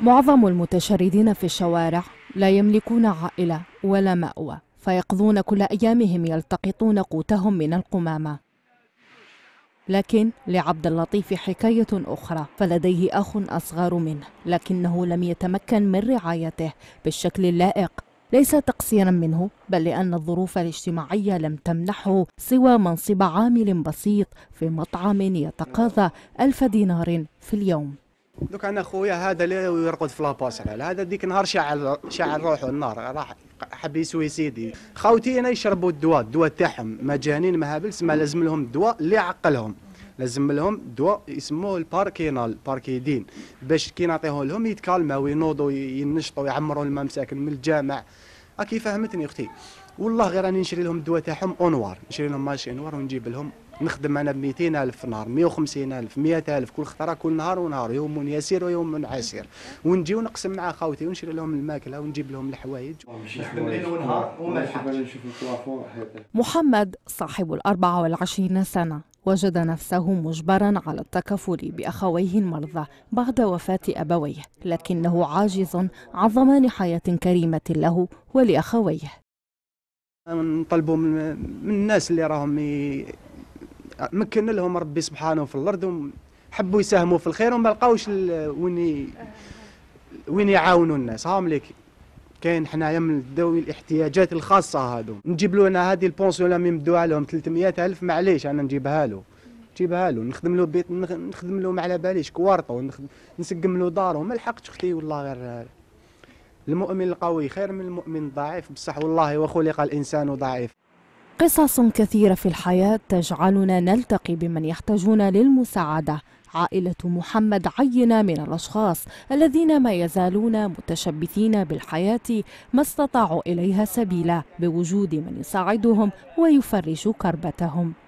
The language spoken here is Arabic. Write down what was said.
معظم المتشردين في الشوارع لا يملكون عائلة ولا مأوى فيقضون كل أيامهم يلتقطون قوتهم من القمامة لكن لعبد اللطيف حكاية أخرى فلديه أخ أصغر منه لكنه لم يتمكن من رعايته بالشكل اللائق ليس تقصيرا منه بل لأن الظروف الاجتماعية لم تمنحه سوى منصب عامل بسيط في مطعم يتقاضى ألف دينار في اليوم دوك انا خويا هذا اللي يرقد في لاباس على هذا ديك نهار شعل شعل روحه النار راح حب سيدي خاوتي انا يشربوا الدواء الدواء تاعهم مجانين ما ما لازم لهم الدواء اللي يعقلهم لازم لهم دواء يسموه الباركينال باركيدين باش كي نعطيه لهم يتكالموا وينوضوا ينشطوا يعمروا الماء من الجامع اكي فهمتني اختي والله غير راني نشري لهم الدواء تاعهم اونوار نشري لهم ماشي انوار ونجيب لهم نخدم انا ب 200000 في النهار 150000 100000 كل خطره كل نهار ونهار يوم يسير ويوم عسير ونجي ونقسم مع خاوتي ونشري لهم الماكله ونجيب لهم الحوايج نخدم ليل ونهار وما محمد صاحب ال 24 سنه وجد نفسه مجبرا على التكفل باخويه المرضى بعد وفاه ابويه لكنه عاجز عن ضمان حياه كريمه له ولاخويه نطلبوا من الناس اللي راهم مكن لهم ربي سبحانه في الارض حبوا يساهموا في الخير وما لقاوش وين وين يعاونوا الناس هاهم ليكي كاين حنايا من الدوي الاحتياجات الخاصه هادو نجيب له انا هذه البونسيون ممدوها لهم 300 الف معليش انا نجيبها له نجيبها له نخدم له بيت نخدم له ما على باليش كوارطو نسقم له دارو ما لحقتش اختي والله غير المؤمن القوي خير من المؤمن الضعيف بصح والله وخلق الانسان ضعيف قصص كثيره في الحياه تجعلنا نلتقي بمن يحتاجون للمساعده عائلة محمد عينة من الأشخاص الذين ما يزالون متشبثين بالحياة ما استطاعوا إليها سبيلا بوجود من يساعدهم ويفرج كربتهم